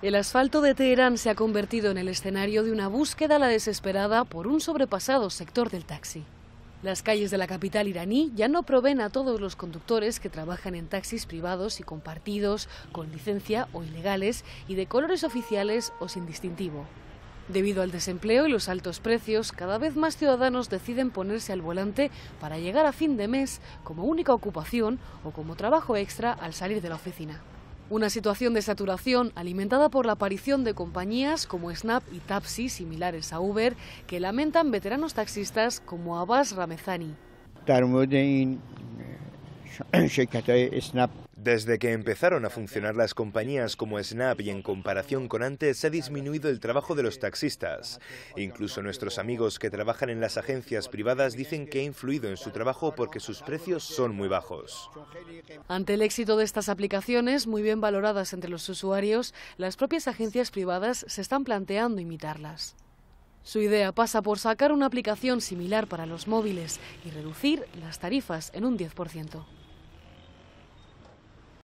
El asfalto de Teherán se ha convertido en el escenario de una búsqueda a la desesperada por un sobrepasado sector del taxi. Las calles de la capital iraní ya no proveen a todos los conductores que trabajan en taxis privados y compartidos, con licencia o ilegales, y de colores oficiales o sin distintivo. Debido al desempleo y los altos precios, cada vez más ciudadanos deciden ponerse al volante para llegar a fin de mes como única ocupación o como trabajo extra al salir de la oficina. Una situación de saturación alimentada por la aparición de compañías como Snap y Tapsi, similares a Uber, que lamentan veteranos taxistas como Abbas Ramezani. Desde que empezaron a funcionar las compañías como Snap y en comparación con antes, se ha disminuido el trabajo de los taxistas. Incluso nuestros amigos que trabajan en las agencias privadas dicen que ha influido en su trabajo porque sus precios son muy bajos. Ante el éxito de estas aplicaciones, muy bien valoradas entre los usuarios, las propias agencias privadas se están planteando imitarlas. Su idea pasa por sacar una aplicación similar para los móviles y reducir las tarifas en un 10%.